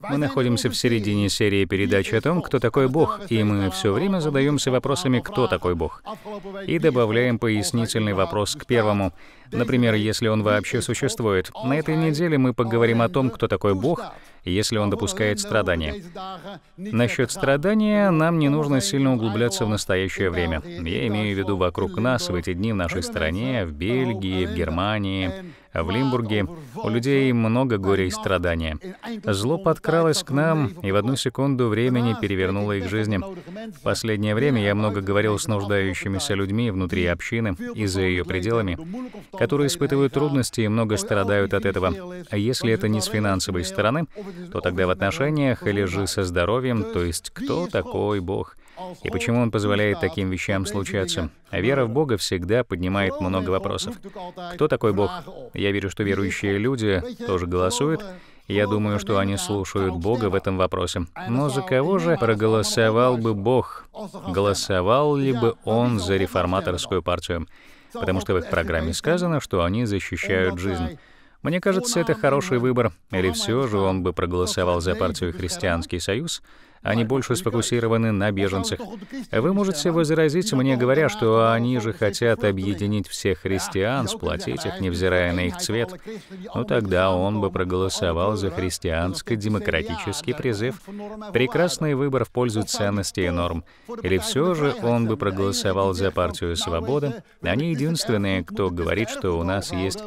Мы находимся в середине серии передач о том, кто такой Бог, и мы все время задаемся вопросами, кто такой Бог, и добавляем пояснительный вопрос к первому. Например, если он вообще существует. На этой неделе мы поговорим о том, кто такой Бог, если он допускает страдания. Насчет страдания нам не нужно сильно углубляться в настоящее время. Я имею в виду вокруг нас в эти дни в нашей стране, в Бельгии, в Германии, в Лимбурге. У людей много горя и страдания. Зло подкралось к нам и в одну секунду времени перевернуло их жизни. В последнее время я много говорил с нуждающимися людьми внутри общины и за ее пределами, которые испытывают трудности и много страдают от этого. А Если это не с финансовой стороны, то тогда в отношениях или же со здоровьем, то есть кто такой Бог? И почему он позволяет таким вещам случаться? А вера в Бога всегда поднимает много вопросов. Кто такой Бог? Я верю, что верующие люди тоже голосуют, я думаю, что они слушают Бога в этом вопросе. Но за кого же проголосовал бы Бог? Голосовал ли бы он за реформаторскую партию? Потому что в их программе сказано, что они защищают жизнь. Мне кажется, это хороший выбор. Или все же он бы проголосовал за партию «Христианский союз», они больше сфокусированы на беженцах. Вы можете возразить мне, говоря, что они же хотят объединить всех христиан, сплотить их, невзирая на их цвет. Ну тогда он бы проголосовал за христианско-демократический призыв, прекрасный выбор в пользу ценностей и норм. Или все же он бы проголосовал за партию свободы? Они единственные, кто говорит, что у нас есть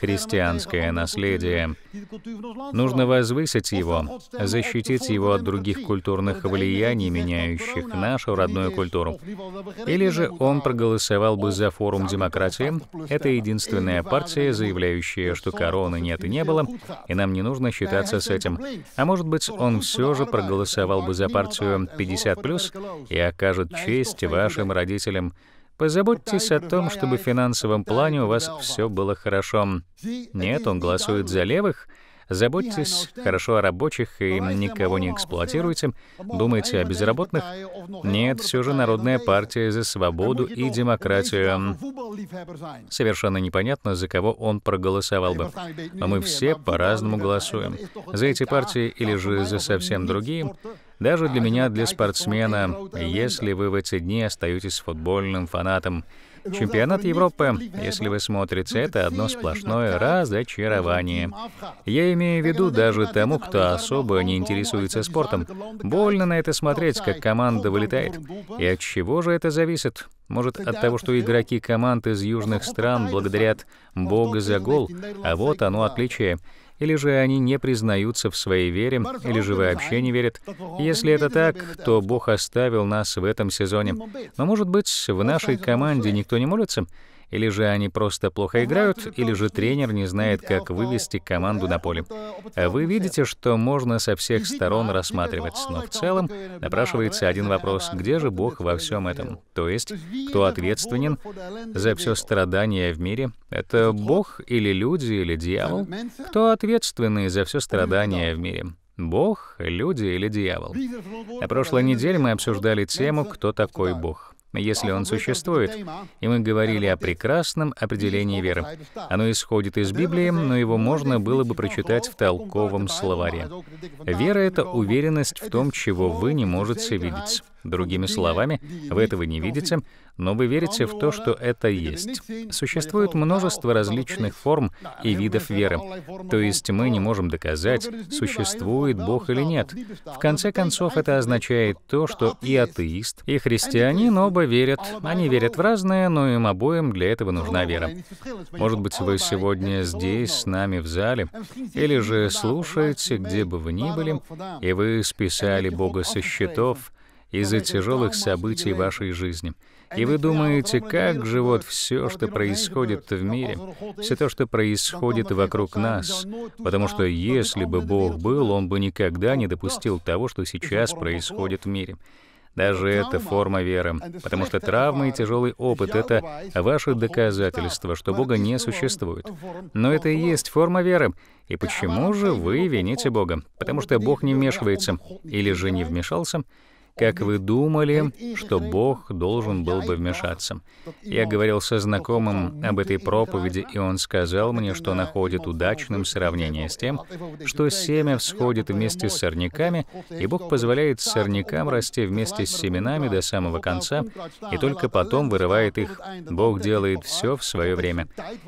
христианское наследие. Нужно возвысить его, защитить его от других культурных культурных влияний, меняющих нашу родную культуру. Или же он проголосовал бы за форум демократии. Это единственная партия, заявляющая, что короны нет и не было, и нам не нужно считаться с этим. А может быть, он все же проголосовал бы за партию 50+, и окажет честь вашим родителям. Позаботьтесь о том, чтобы в финансовом плане у вас все было хорошо. Нет, он голосует за левых — Заботьтесь хорошо о рабочих и никого не эксплуатируйте. Думайте о безработных. Нет, все же Народная партия за свободу и демократию. Совершенно непонятно, за кого он проголосовал бы. Но мы все по-разному голосуем. За эти партии или же за совсем другие. Даже для меня, для спортсмена, если вы в эти дни остаетесь футбольным фанатом, Чемпионат Европы, если вы смотрите, это одно сплошное разочарование. Я имею в виду даже тому, кто особо не интересуется спортом. Больно на это смотреть, как команда вылетает. И от чего же это зависит? Может, от того, что игроки команд из южных стран благодарят Бога за гол, а вот оно отличие — или же они не признаются в своей вере, или же вообще не верят. Если это так, то Бог оставил нас в этом сезоне. Но, может быть, в нашей команде никто не молится? Или же они просто плохо играют, или же тренер не знает, как вывести команду на поле. Э, вы видите, что можно со всех сторон рассматривать, но в целом напрашивается один вопрос, где же Бог во всем этом? То есть, кто ответственен за все страдания в мире? Это Бог или люди, или дьявол? Кто ответственный за все страдания в мире? Бог, люди или дьявол? На прошлой неделе мы обсуждали тему «Кто такой Бог?» если он существует. И мы говорили о прекрасном определении веры. Оно исходит из Библии, но его можно было бы прочитать в толковом словаре. Вера — это уверенность в том, чего вы не можете видеть. Другими словами, вы этого не видите, но вы верите в то, что это есть. Существует множество различных форм и видов веры. То есть мы не можем доказать, существует Бог или нет. В конце концов, это означает то, что и атеист, и христианин оба верят. Они верят в разное, но им обоим для этого нужна вера. Может быть, вы сегодня здесь, с нами в зале, или же слушаете, где бы вы ни были, и вы списали Бога со счетов из-за тяжелых событий вашей жизни. И вы думаете, как же вот все, что происходит в мире, все то, что происходит вокруг нас. Потому что если бы Бог был, Он бы никогда не допустил того, что сейчас происходит в мире. Даже это форма веры, потому что травмы и тяжелый опыт — это ваше доказательство, что Бога не существует. Но это и есть форма веры. И почему же вы вините Бога? Потому что Бог не вмешивается или же не вмешался — как вы думали, что Бог должен был бы вмешаться. Я говорил со знакомым об этой проповеди, и он сказал мне, что находит удачным сравнение с тем, что семя всходит вместе с сорняками, и Бог позволяет сорнякам расти вместе с семенами до самого конца, и только потом вырывает их. Бог делает все в свое время.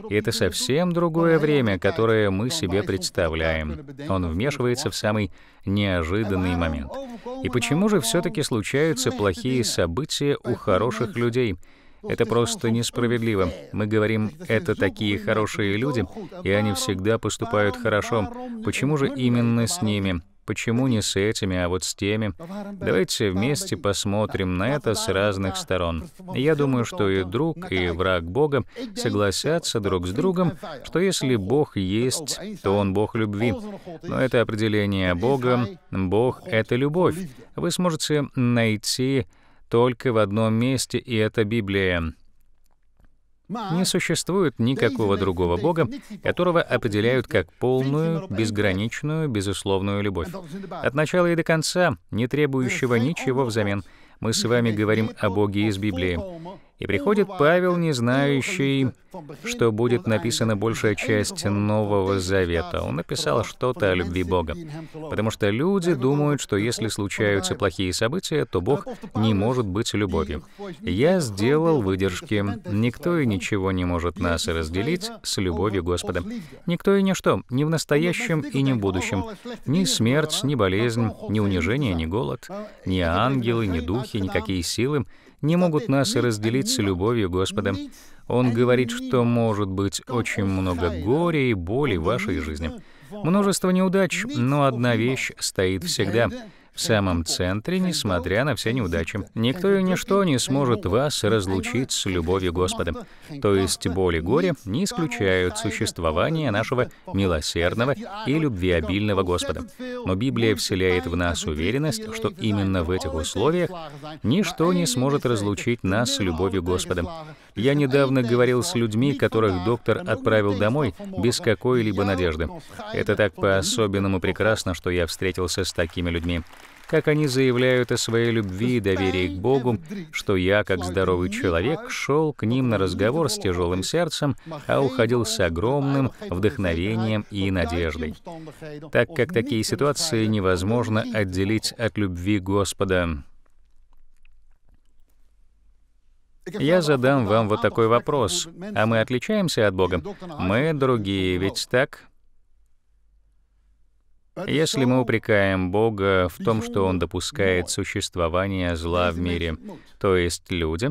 И это совсем другое время, которое мы себе представляем. Он вмешивается в самый неожиданный момент. И почему же все-таки случаются плохие события у хороших людей? Это просто несправедливо. Мы говорим, это такие хорошие люди, и они всегда поступают хорошо. Почему же именно с ними? Почему не с этими, а вот с теми? Давайте вместе посмотрим на это с разных сторон. Я думаю, что и друг, и враг Бога согласятся друг с другом, что если Бог есть, то Он Бог любви. Но это определение Бога, Бог — это любовь, вы сможете найти только в одном месте, и это Библия. Не существует никакого другого Бога, которого определяют как полную, безграничную, безусловную любовь. От начала и до конца, не требующего ничего взамен, мы с вами говорим о Боге из Библии. И приходит Павел, не знающий, что будет написана большая часть Нового Завета. Он написал что-то о любви Бога. Потому что люди думают, что если случаются плохие события, то Бог не может быть любовью. Я сделал выдержки. Никто и ничего не может нас разделить с любовью Господа. Никто и ничто, ни в настоящем и ни в будущем. Ни смерть, ни болезнь, ни унижение, ни голод, ни ангелы, ни духи, никакие силы, не могут нас разделить с любовью Господа. Он говорит, что может быть очень много горя и боли в вашей жизни, множество неудач, но одна вещь стоит всегда — в самом центре, несмотря на все неудачи. Никто и ничто не сможет вас разлучить с любовью Господа. То есть боль и горе не исключают существование нашего милосердного и любвеобильного Господа. Но Библия вселяет в нас уверенность, что именно в этих условиях ничто не сможет разлучить нас с любовью Господа. Я недавно говорил с людьми, которых доктор отправил домой без какой-либо надежды. Это так по-особенному прекрасно, что я встретился с такими людьми как они заявляют о своей любви и доверии к Богу, что я, как здоровый человек, шел к ним на разговор с тяжелым сердцем, а уходил с огромным вдохновением и надеждой. Так как такие ситуации невозможно отделить от любви Господа. Я задам вам вот такой вопрос. А мы отличаемся от Бога? Мы другие, ведь так? Если мы упрекаем Бога в том, что Он допускает существование зла в мире, то есть люди,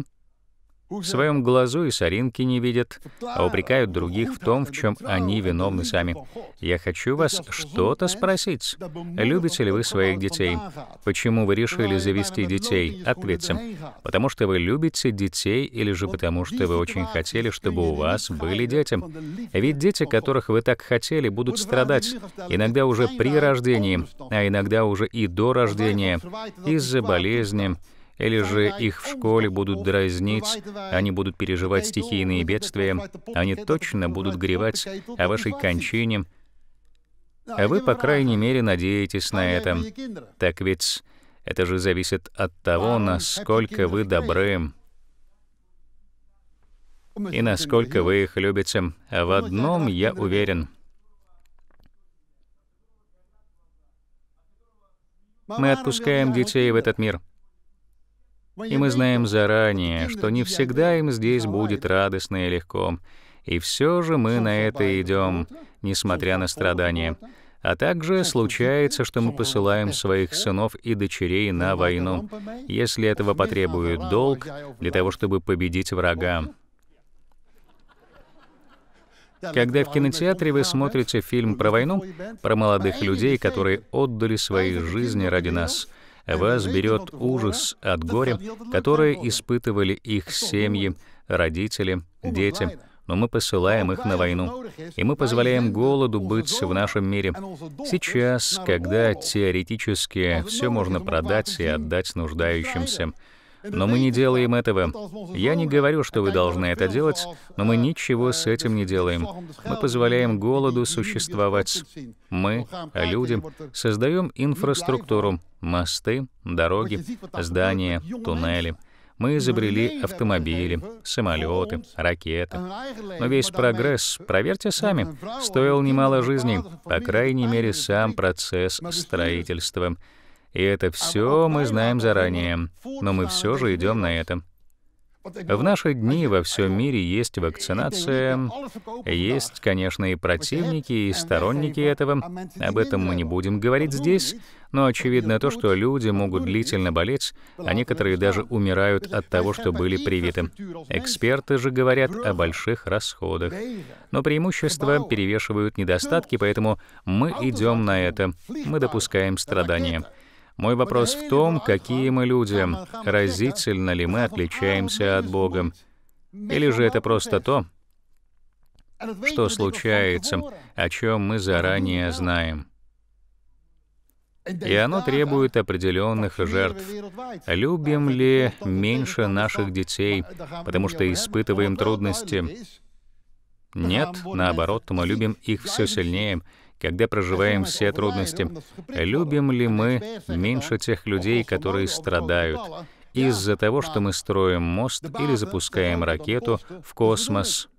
в своем глазу и соринки не видят, а упрекают других в том, в чем они виновны сами. Я хочу вас что-то спросить. Любите ли вы своих детей? Почему вы решили завести детей? Ответьте. Потому что вы любите детей или же потому что вы очень хотели, чтобы у вас были дети? Ведь дети, которых вы так хотели, будут страдать, иногда уже при рождении, а иногда уже и до рождения, из-за болезни, или же их в школе будут дразнить, они будут переживать стихийные бедствия, они точно будут горевать о вашей кончине. А вы, по крайней мере, надеетесь на это. Так ведь это же зависит от того, насколько вы добры и насколько вы их любите. А в одном я уверен. Мы отпускаем детей в этот мир — и мы знаем заранее, что не всегда им здесь будет радостно и легко. И все же мы на это идем, несмотря на страдания. А также случается, что мы посылаем своих сынов и дочерей на войну, если этого потребует долг для того, чтобы победить врага. Когда в кинотеатре вы смотрите фильм про войну, про молодых людей, которые отдали свои жизни ради нас, вас берет а? ужас от горя, которое испытывали их семьи, родители, дети, но мы посылаем их на войну, и мы позволяем голоду быть в нашем мире. Сейчас, когда теоретически все можно продать и отдать нуждающимся, но мы не делаем этого. Я не говорю, что вы должны это делать, но мы ничего с этим не делаем. Мы позволяем голоду существовать. Мы, люди, создаем инфраструктуру, мосты, дороги, здания, туннели. Мы изобрели автомобили, самолеты, ракеты. Но весь прогресс, проверьте сами, стоил немало жизней, по крайней мере, сам процесс строительства. И это все мы знаем заранее, но мы все же идем на это. В наши дни во всем мире есть вакцинация, есть, конечно, и противники, и сторонники этого. Об этом мы не будем говорить здесь, но очевидно то, что люди могут длительно болеть, а некоторые даже умирают от того, что были привиты. Эксперты же говорят о больших расходах. Но преимущества перевешивают недостатки, поэтому мы идем на это, мы допускаем страдания. Мой вопрос в том, какие мы люди, разительно ли мы отличаемся от Бога, или же это просто то, что случается, о чем мы заранее знаем. И оно требует определенных жертв. Любим ли меньше наших детей, потому что испытываем трудности? Нет, наоборот, мы любим их все сильнее, когда проживаем все трудности, любим ли мы меньше тех людей, которые страдают, из-за того, что мы строим мост или запускаем ракету в космос.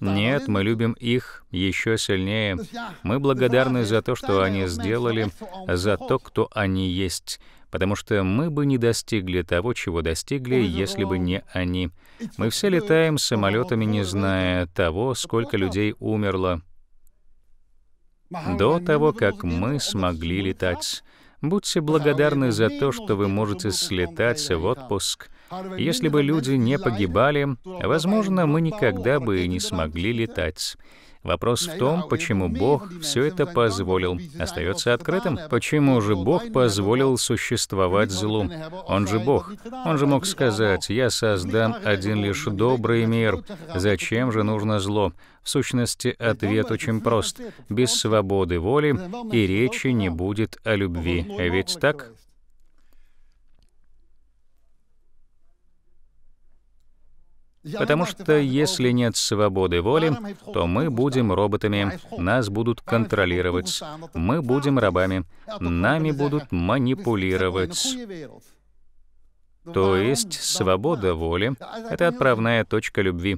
Нет, мы любим их еще сильнее. Мы благодарны за то, что они сделали, за то, кто они есть, потому что мы бы не достигли того, чего достигли, если бы не они. Мы типа все летаем самолетами, не зная того, сколько людей умерло до того, как мы смогли ну летать. Будьте благодарны за то, что вы можете слетать в отпуск. Если бы люди не погибали, возможно, мы никогда бы и не смогли летать. Вопрос в том, почему Бог все это позволил, остается открытым. Почему же Бог позволил существовать злу? Он же Бог. Он же мог сказать, «Я создам один лишь добрый мир». Зачем же нужно зло? В сущности, ответ очень прост. Без свободы воли и речи не будет о любви. Ведь так? Потому что если нет свободы воли, а то мы будем роботами, нас будут контролировать, мы будем рабами, нами будут манипулировать. То есть свобода воли а — это отправная точка любви.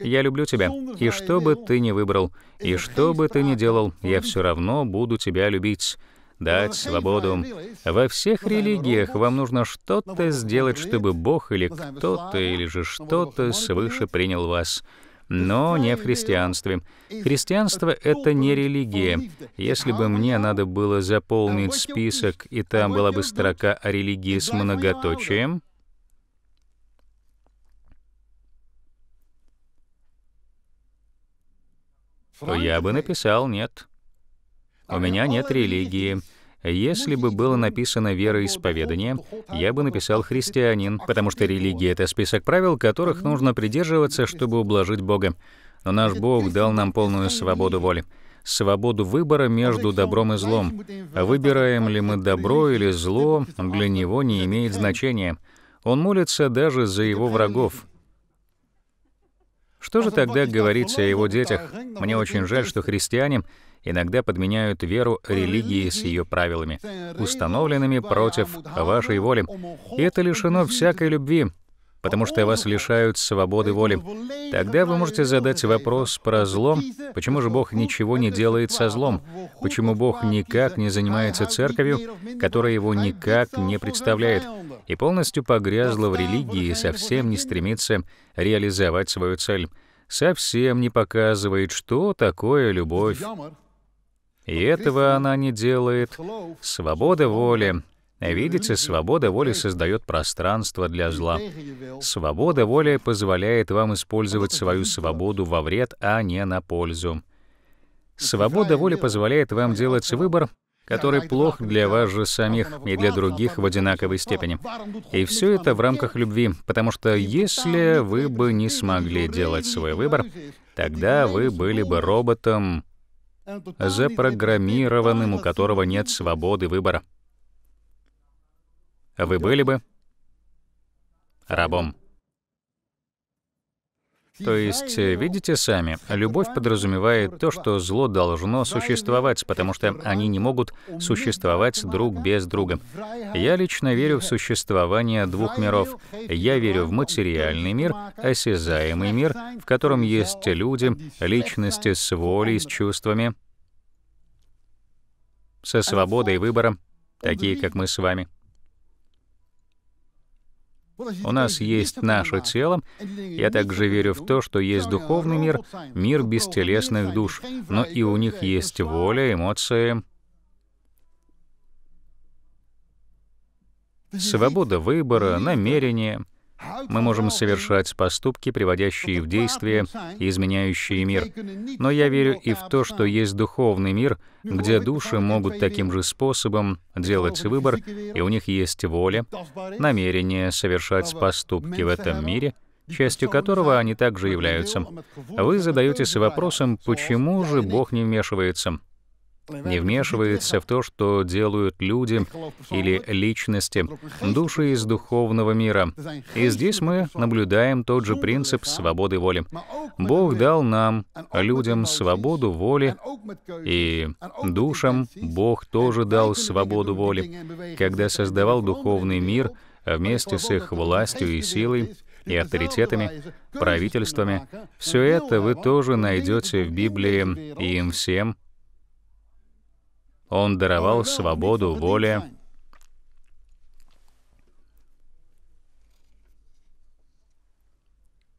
Я люблю тебя, и что бы ты ни выбрал, и что бы ты ни делал, я все равно буду тебя любить дать свободу. Во всех религиях вам нужно что-то сделать, чтобы Бог или кто-то или же что-то свыше принял вас но не в христианстве. Христианство — это не религия. Если бы мне надо было заполнить список, и там была бы строка о религии с многоточием, то я бы написал «нет». У меня нет религии. Если бы было написано «вероисповедание», я бы написал «христианин», потому что религия — это список правил, которых нужно придерживаться, чтобы ублажить Бога. Но наш Бог дал нам полную свободу воли свободу выбора между добром и злом. Выбираем ли мы добро или зло, для него не имеет значения. Он молится даже за его врагов. Что же тогда говорится о его детях? Мне очень жаль, что христиане иногда подменяют веру религии с ее правилами, установленными против вашей воли. И это лишено всякой любви, потому что вас лишают свободы воли. Тогда вы можете задать вопрос про злом: почему же Бог ничего не делает со злом, почему Бог никак не занимается церковью, которая его никак не представляет, и полностью погрязла в религии и совсем не стремится реализовать свою цель, совсем не показывает, что такое любовь. И этого она не делает. Свобода воли. Видите, свобода воли создает пространство для зла. Свобода воли позволяет вам использовать свою свободу во вред, а не на пользу. Свобода воли позволяет вам делать выбор, который плох для вас же самих и для других в одинаковой степени. И все это в рамках любви, потому что если вы бы не смогли делать свой выбор, тогда вы были бы роботом, запрограммированным, у которого нет свободы выбора. Вы были бы рабом. То есть, э, видите сами, любовь подразумевает то, что зло должно существовать, потому что они не могут существовать друг без друга. Я лично верю в существование двух миров. Я верю в материальный мир, осязаемый мир, в котором есть люди, личности с волей, с чувствами, со свободой выбора, такие как мы с вами. У нас есть наше тело. Я также верю в то, что есть духовный мир, мир бестелесных душ, но и у них есть воля, эмоции. Свобода выбора, намерения. Мы можем совершать поступки, приводящие в действие и изменяющие мир. Но я верю и в то, что есть духовный мир, где души могут таким же способом делать выбор, и у них есть воля, намерение совершать поступки в этом мире, частью которого они также являются. Вы задаетесь вопросом, почему же Бог не вмешивается? не вмешивается в то, что делают люди или личности, души из духовного мира. И здесь мы наблюдаем тот же принцип свободы воли. Бог дал нам, людям, свободу воли, и душам Бог тоже дал свободу воли. Когда создавал духовный мир, вместе с их властью и силой, и авторитетами, правительствами. Все это вы тоже найдете в Библии, и им всем он даровал свободу воли.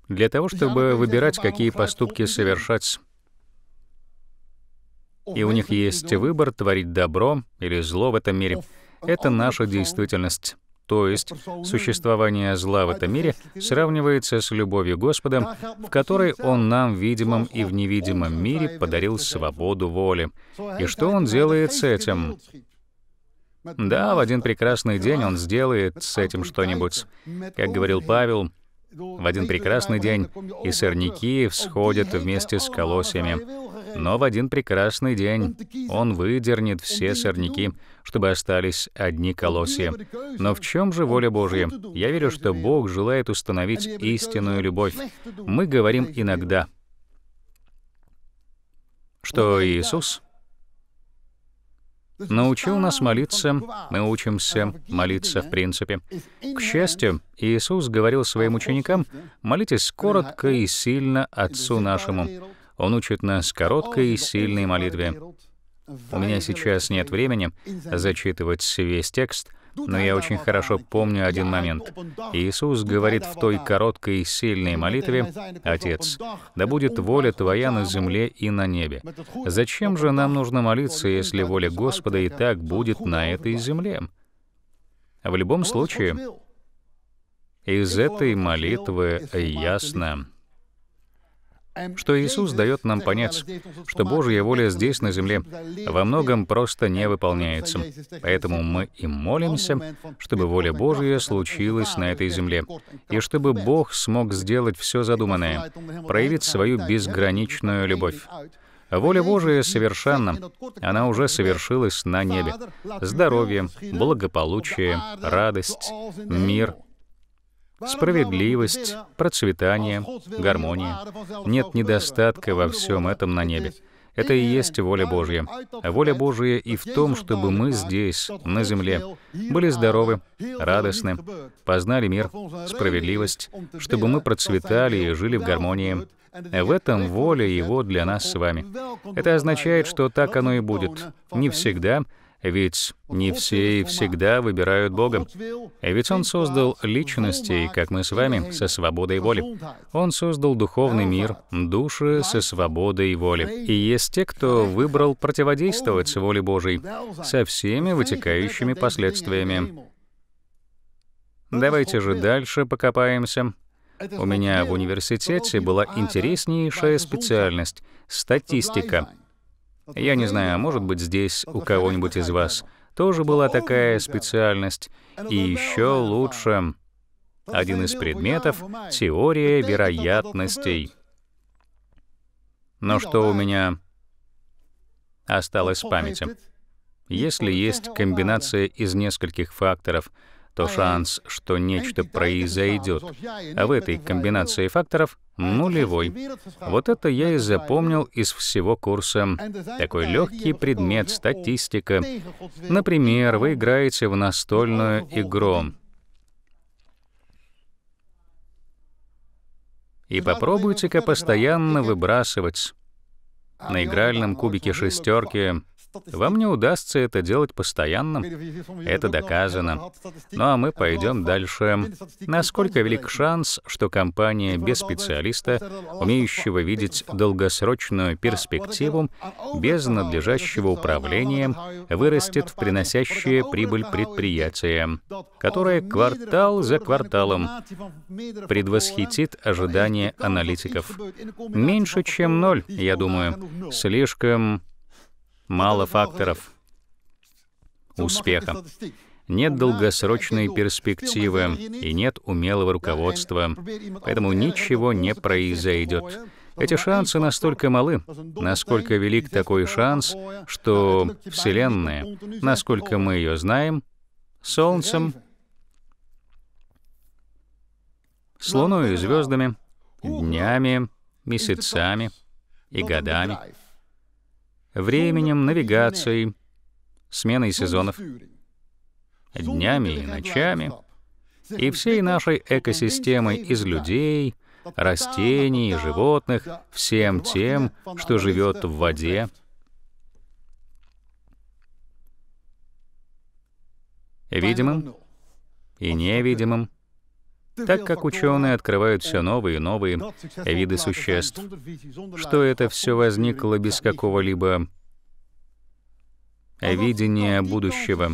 Для того, чтобы выбирать, какие поступки совершать. И у них есть выбор творить добро или зло в этом мире. Это наша действительность то есть существование зла в этом мире, сравнивается с любовью Господа, в которой Он нам, в видимом и в невидимом мире, подарил свободу воли. И что Он делает с этим? Да, в один прекрасный день Он сделает с этим что-нибудь. Как говорил Павел, в один прекрасный день и сорняки всходят вместе с колосьями. Но в один прекрасный день он выдернет все сорняки, чтобы остались одни колосья. Но в чем же воля Божья? Я верю, что Бог желает установить истинную любовь. Мы говорим иногда, что Иисус научил нас молиться, мы учимся молиться в принципе. К счастью, Иисус говорил своим ученикам, молитесь коротко и сильно Отцу нашему, он учит нас короткой и сильной молитве. У меня сейчас нет времени зачитывать весь текст, но я очень хорошо помню один момент. Иисус говорит в той короткой и сильной молитве, «Отец, да будет воля Твоя на земле и на небе». Зачем же нам нужно молиться, если воля Господа и так будет на этой земле? В любом случае, из этой молитвы ясно, что Иисус дает нам понять, что Божья воля здесь, на земле, во многом просто не выполняется. Поэтому мы и молимся, чтобы воля Божья случилась на этой земле, и чтобы Бог смог сделать все задуманное, проявить свою безграничную любовь. Воля Божия совершенна, она уже совершилась на небе. Здоровье, благополучие, радость, мир справедливость, процветание, гармония. Нет недостатка во всем этом на небе. Это и есть воля Божья. воля Божья и в том, чтобы мы здесь, на земле, были здоровы, радостны, познали мир, справедливость, чтобы мы процветали и жили в гармонии. В этом воля Его для нас с вами. Это означает, что так оно и будет. Не всегда, ведь не все и всегда выбирают Бога. Ведь Он создал личности, как мы с вами, со свободой воли. Он создал духовный мир, души со свободой воли. И есть те, кто выбрал противодействовать с воле Божией, со всеми вытекающими последствиями. Давайте же дальше покопаемся. У меня в университете была интереснейшая специальность — статистика — я не знаю, может быть, здесь у кого-нибудь из вас тоже была такая специальность. И еще лучше, один из предметов — теория вероятностей. Но ну что у меня осталось в памяти? Если есть комбинация из нескольких факторов — то шанс, что нечто произойдет, а в этой комбинации факторов нулевой. Вот это я и запомнил из всего курса. Такой легкий предмет — статистика. Например, вы играете в настольную игру. И попробуйте-ка постоянно выбрасывать а на игральном кубике шестерки вам не удастся это делать постоянно, это доказано. Ну а мы пойдем дальше. Насколько велик шанс, что компания без специалиста, умеющего видеть долгосрочную перспективу, а без надлежащего управления, вырастет в приносящее прибыль предприятие, которое квартал за кварталом предвосхитит ожидания аналитиков? Меньше, чем ноль, я думаю. Слишком мало факторов успеха. Нет долгосрочной перспективы и нет умелого руководства, поэтому ничего не произойдет. Эти шансы настолько малы, насколько велик такой шанс, что Вселенная, насколько мы ее знаем, Солнцем, с Луной и звездами, днями, месяцами и годами — временем, навигацией, сменой сезонов, днями и ночами, и всей нашей экосистемой из людей, растений, животных, всем тем, что живет в воде. Видимым и невидимым, так как ученые открывают все новые и новые виды существ, что это все возникло без какого-либо видения будущего,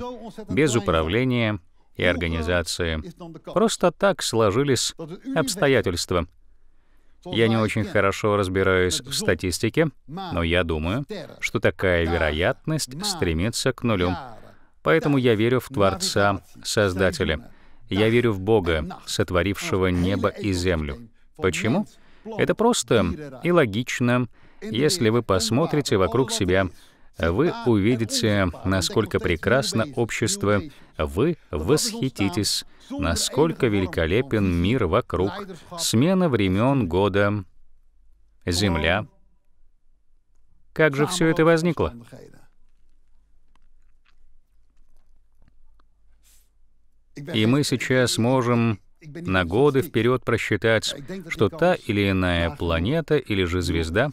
без управления и организации. Просто так сложились обстоятельства. Я не очень хорошо разбираюсь в статистике, но я думаю, что такая вероятность стремится к нулю. Поэтому я верю в Творца, Создателя — я верю в Бога, сотворившего небо и землю. Почему? Это просто и логично. Если вы посмотрите вокруг себя, вы увидите, насколько прекрасно общество, вы восхититесь, насколько великолепен мир вокруг, смена времен года, земля. Как же все это возникло? И мы сейчас можем на годы вперед просчитать, что та или иная планета или же звезда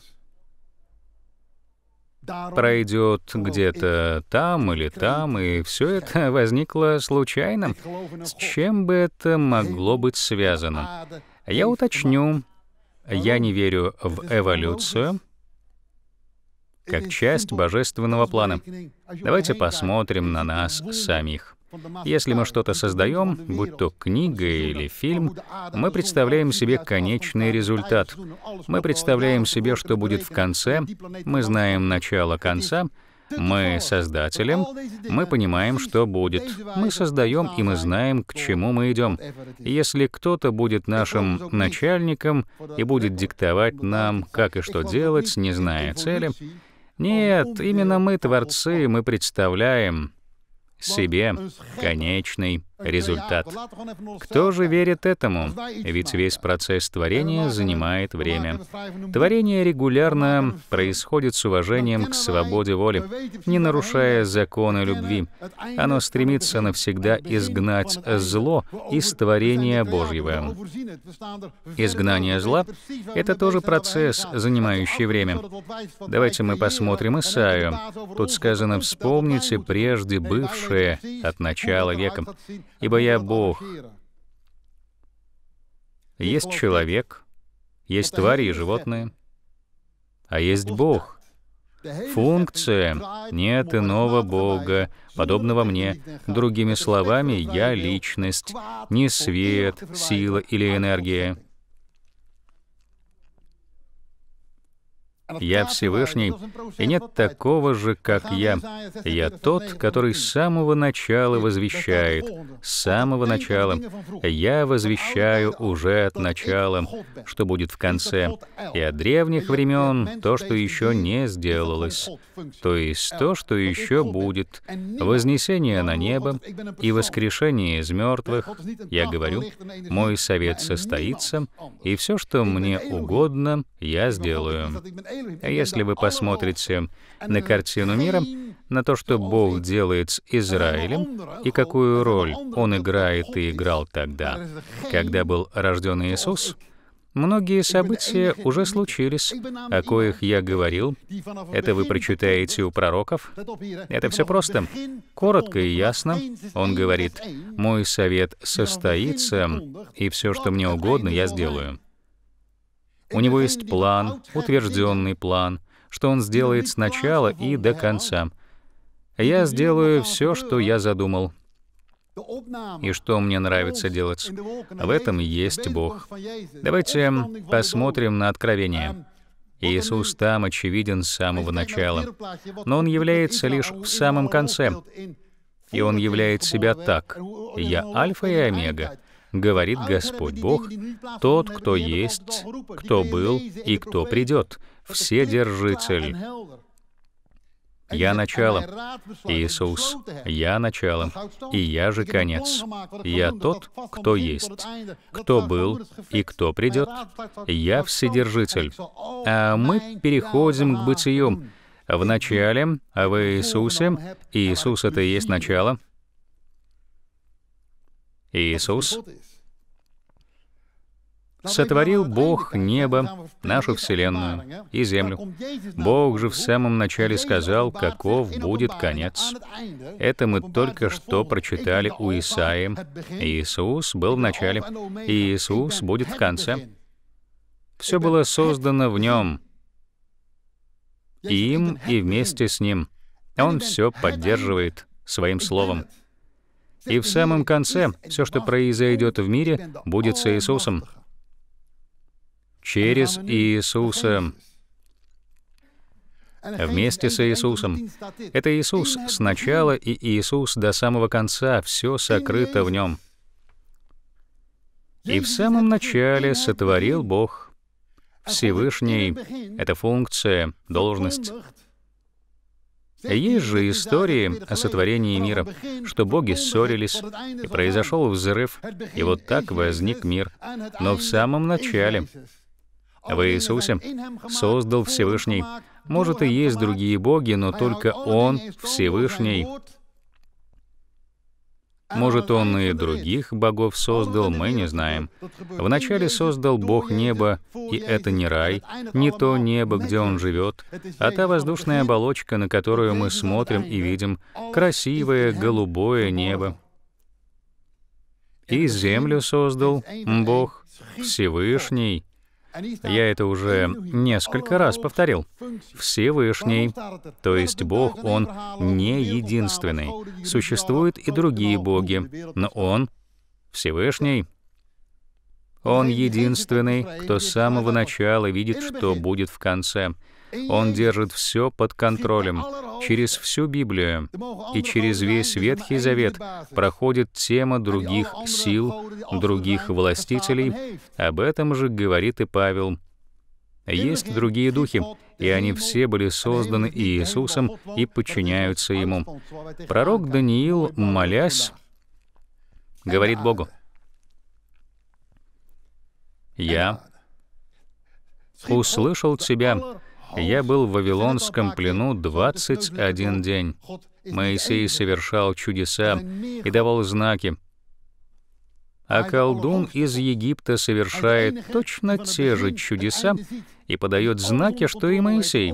пройдет где-то там или там, и все это возникло случайно. С чем бы это могло быть связано? Я уточню, я не верю в эволюцию как часть божественного плана. Давайте посмотрим на нас самих. Если мы что-то создаем, будь то книга или фильм, мы представляем себе конечный результат. Мы представляем себе, что будет в конце, мы знаем начало конца, мы создателем, мы понимаем, что будет. Мы создаем, и мы знаем, к чему мы идем. Если кто-то будет нашим начальником и будет диктовать нам, как и что делать, не зная цели, нет, именно мы творцы, мы представляем, себе конечный результат. Кто же верит этому? Ведь весь процесс творения занимает время. Творение регулярно происходит с уважением к свободе воли, не нарушая законы любви. Оно стремится навсегда изгнать зло из творения Божьего. Изгнание зла — это тоже процесс, занимающий время. Давайте мы посмотрим Исаию. Тут сказано «Вспомните прежде бывшее от начала века» ибо я Бог. Есть человек, есть твари и животные, а есть Бог. Функция «нет иного Бога, подобного мне». Другими словами, я — личность, не свет, сила или энергия. Я Всевышний, и нет такого же, как я. Я тот, который с самого начала возвещает. С самого начала. Я возвещаю уже от начала, что будет в конце. И от древних времен то, что еще не сделалось. То есть то, что еще будет. Вознесение на небо и воскрешение из мертвых. Я говорю, мой совет состоится, и все, что мне угодно, я сделаю. Если вы посмотрите на картину мира, на то, что Бог делает с Израилем и какую роль Он играет и играл тогда, когда был рожден Иисус, Многие события уже случились, о коих я говорил. Это вы прочитаете у пророков. Это все просто. Коротко и ясно. Он говорит, «Мой совет состоится, и все, что мне угодно, я сделаю». У него есть план, утвержденный план, что он сделает сначала и до конца. Я сделаю все, что я задумал. И что мне нравится делать. В этом есть Бог. Давайте посмотрим на откровение. Иисус там очевиден с самого начала, но Он является лишь в самом конце. И Он являет себя так. «Я Альфа и Омега, говорит Господь Бог, тот, кто есть, кто был и кто придет, все Вседержитель. Я начало. Иисус, я начало, и я же конец. Я тот, кто есть, кто был и кто придет. Я Вседержитель. А мы переходим к бытию. В начале, а в Иисусе, Иисус — это и есть начало, Иисус, сотворил Бог небо, нашу Вселенную и Землю. Бог же в самом начале сказал, каков будет конец. Это мы только что прочитали у Исаи. Иисус был в начале, и Иисус будет в конце. Все было создано в Нем, им и вместе с Ним. Он все поддерживает своим словом. И в самом конце все, что произойдет в мире, будет с Иисусом. Через Иисуса. Вместе с Иисусом. Это Иисус с начала и Иисус до самого конца. Все сокрыто в нем. И в самом начале сотворил Бог Всевышний. Это функция, должность. Есть же истории о сотворении мира, что боги ссорились, и произошел взрыв, и вот так возник мир. Но в самом начале а в Иисусе создал Всевышний. Может, и есть другие боги, но только Он Всевышний. Может, он и других богов создал, мы не знаем. Вначале создал Бог неба, и это не рай, не то небо, где он живет, а та воздушная оболочка, на которую мы смотрим и видим, красивое голубое небо. И землю создал Бог Всевышний, я это уже несколько раз повторил. Всевышний, то есть Бог, Он не единственный. Существуют и другие боги, но Он Всевышний. Он единственный, кто с самого начала видит, что будет в конце. Он держит все под контролем. Через всю Библию и через весь Ветхий Завет проходит тема других сил, других властителей. Об этом же говорит и Павел. Есть другие духи, и они все были созданы Иисусом и подчиняются Ему. Пророк Даниил, молясь, говорит Богу, «Я услышал тебя, я был в Вавилонском плену 21 день. Моисей совершал чудеса и давал знаки. А колдун из Египта совершает точно те же чудеса и подает знаки, что и Моисей.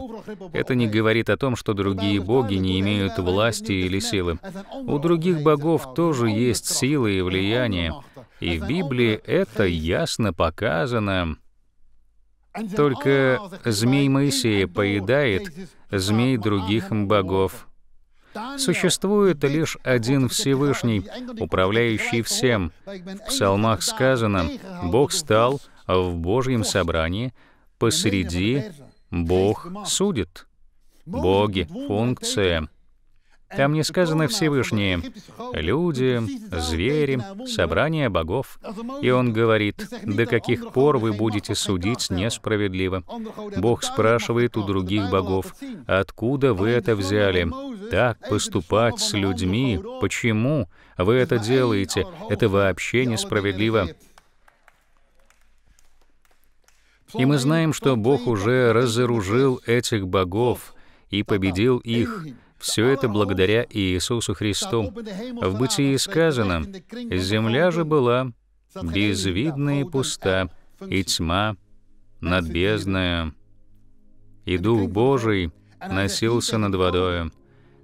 Это не говорит о том, что другие боги не имеют власти или силы. У других богов тоже есть силы и влияние. И в Библии это ясно показано. Только змей Моисея поедает змей других богов. Существует лишь один Всевышний, управляющий всем. В псалмах сказано, Бог стал в Божьем собрании, посреди Бог судит. Боги — функция, там не сказано Всевышние, люди, звери, собрание богов. И он говорит, до каких пор вы будете судить несправедливо. Бог спрашивает у других богов, откуда вы это взяли? Так поступать с людьми, почему вы это делаете? Это вообще несправедливо. И мы знаем, что Бог уже разоружил этих богов и победил их, все это благодаря Иисусу Христу. В Бытии сказано, «Земля же была безвидна и пуста, и тьма над бездною, и Дух Божий носился над водою»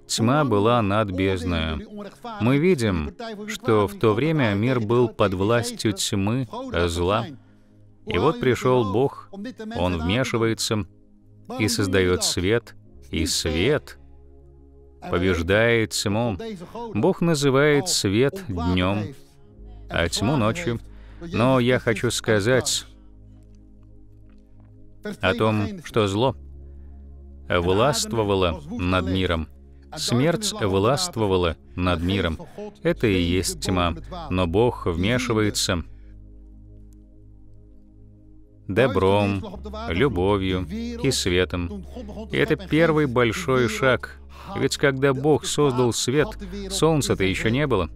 тьма была над бездною. Мы видим, что в то время мир был под властью тьмы, зла. И вот пришел Бог, Он вмешивается и создает свет, и свет побеждает тьму. Бог называет свет днем, а тьму ночью. Но я хочу сказать о том, что зло властвовало над миром. Смерть властвовала над миром. Это и есть тьма. Но Бог вмешивается добром, любовью и светом. И это первый большой шаг ведь когда Бог создал свет, солнца-то еще не было.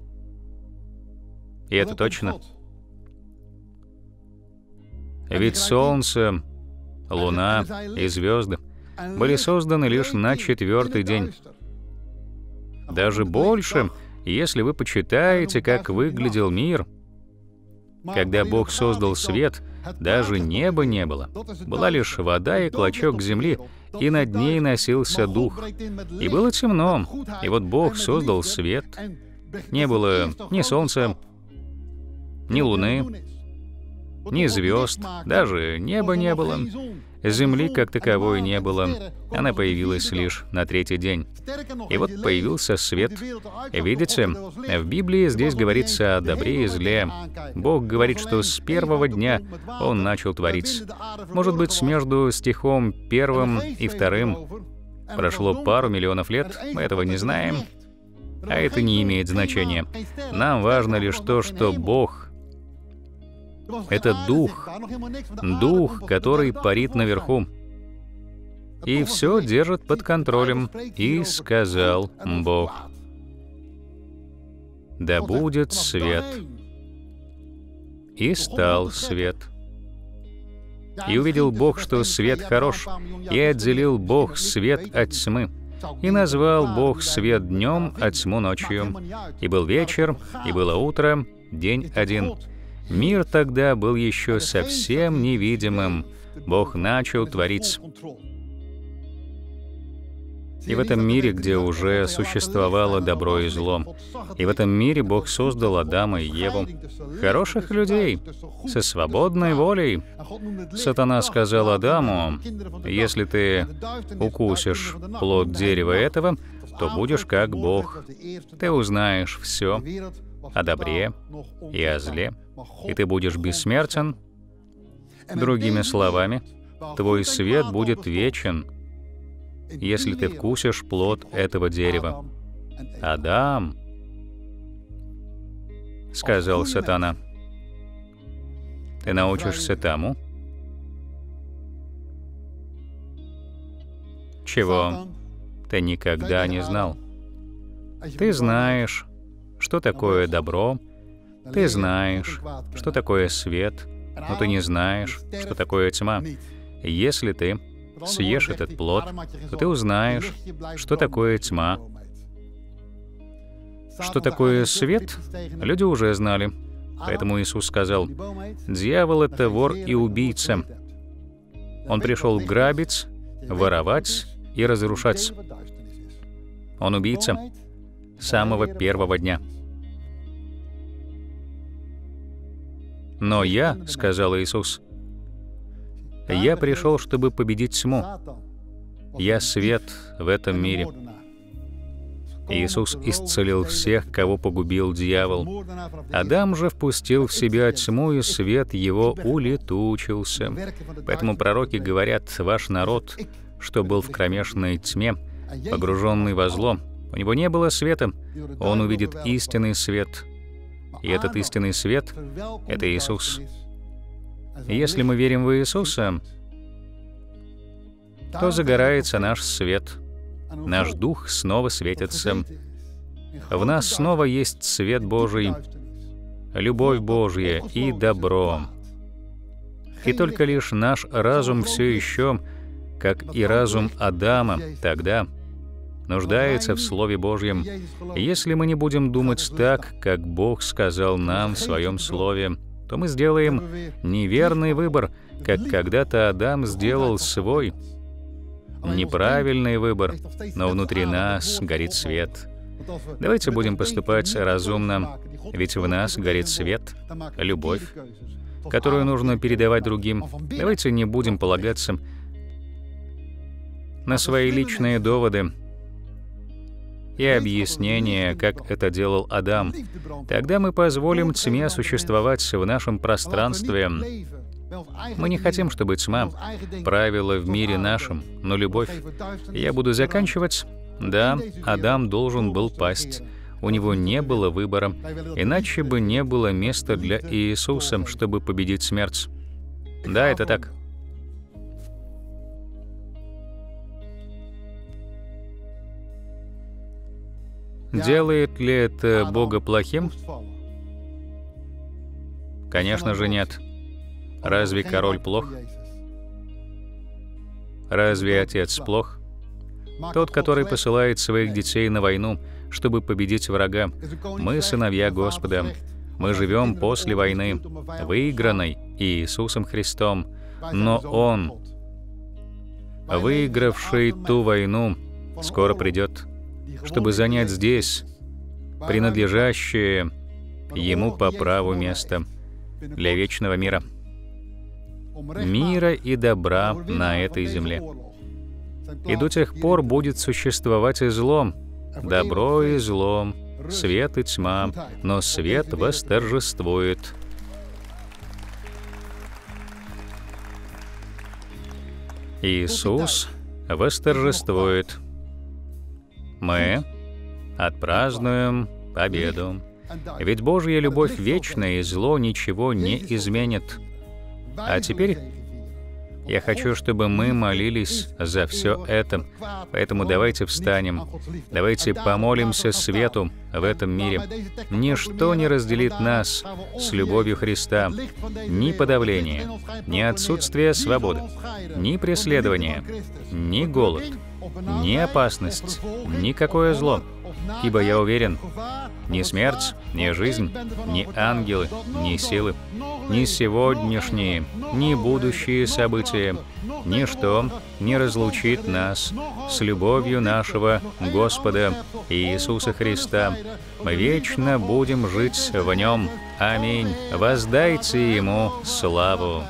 И это точно. Ведь солнце, луна и звезды были созданы лишь на четвертый день. Даже больше, если вы почитаете, как выглядел мир, когда Бог создал свет — даже неба не было. Была лишь вода и клочок земли, и над ней носился дух. И было темно, и вот Бог создал свет. Не было ни солнца, ни луны, ни звезд, даже неба не было. Земли как таковой не было, она появилась лишь на третий день. И вот появился свет. Видите, в Библии здесь говорится о добре и зле. Бог говорит, что с первого дня Он начал творить. Может быть, между стихом первым и вторым прошло пару миллионов лет, мы этого не знаем, а это не имеет значения. Нам важно лишь то, что Бог это дух, дух, который парит наверху. И все держит под контролем. И сказал Бог, да будет свет. И стал свет. И увидел Бог, что свет хорош, и отделил Бог свет от тьмы. И назвал Бог свет днем, а тьму ночью. И был вечер, и было утро, день один. Мир тогда был еще совсем невидимым. Бог начал творить. И в этом мире, где уже существовало добро и зло. И в этом мире Бог создал Адама и Еву, хороших людей, со свободной волей. Сатана сказал Адаму, если ты укусишь плод дерева этого, то будешь как Бог. Ты узнаешь все о добре и о зле и ты будешь бессмертен. Другими словами, твой свет будет вечен, если ты вкусишь плод этого дерева. «Адам», — сказал сатана, — «ты научишься тому, чего ты никогда не знал. Ты знаешь, что такое добро, ты знаешь, что такое свет, но ты не знаешь, что такое тьма. Если ты съешь этот плод, то ты узнаешь, что такое тьма. Что такое свет, люди уже знали. Поэтому Иисус сказал, «Дьявол — это вор и убийца. Он пришел грабить, воровать и разрушать. Он убийца самого первого дня». Но я, сказал Иисус, я пришел, чтобы победить тьму. Я свет в этом мире. Иисус исцелил всех, кого погубил дьявол. Адам же впустил в себя тьму, и свет его улетучился. Поэтому пророки говорят, ваш народ, что был в кромешной тьме, погруженный во зло, у него не было света, он увидит истинный свет, и этот истинный свет — это Иисус. Если мы верим в Иисуса, то загорается наш свет. Наш дух снова светится. В нас снова есть свет Божий, любовь Божья и добро. И только лишь наш разум все еще, как и разум Адама тогда, нуждается в Слове Божьем. Если мы не будем думать так, как Бог сказал нам в Своем Слове, то мы сделаем неверный выбор, как когда-то Адам сделал свой неправильный выбор, но внутри нас горит свет. Давайте будем поступать разумно, ведь в нас горит свет, любовь, которую нужно передавать другим. Давайте не будем полагаться на свои личные доводы, и объяснение, как это делал Адам. Тогда мы позволим тьме существовать в нашем пространстве. Мы не хотим, чтобы тьма правила в мире нашем, но любовь. Я буду заканчивать. Да, Адам должен был пасть. У него не было выбора, иначе бы не было места для Иисуса, чтобы победить смерть. Да, это так. Делает ли это Бога плохим? Конечно же нет. Разве король плох? Разве отец плох? Тот, который посылает своих детей на войну, чтобы победить врага. Мы сыновья Господа. Мы живем после войны, выигранной Иисусом Христом. Но Он, выигравший ту войну, скоро придет чтобы занять здесь принадлежащее ему по праву место для вечного мира, мира и добра на этой земле. И до тех пор будет существовать и зло, добро и зло, свет и тьма, но свет восторжествует. Иисус восторжествует мы отпразднуем победу. Ведь Божья любовь вечна, и зло ничего не изменит. А теперь я хочу, чтобы мы молились за все это. Поэтому давайте встанем, давайте помолимся свету в этом мире. Ничто не разделит нас с любовью Христа. Ни подавление, ни отсутствие свободы, ни преследование, ни голод — ни опасность, ни какое зло, ибо я уверен, ни смерть, ни жизнь, ни ангелы, ни силы, ни сегодняшние, ни будущие события, ничто не разлучит нас с любовью нашего Господа Иисуса Христа. Мы вечно будем жить в Нем. Аминь. Воздайте Ему славу.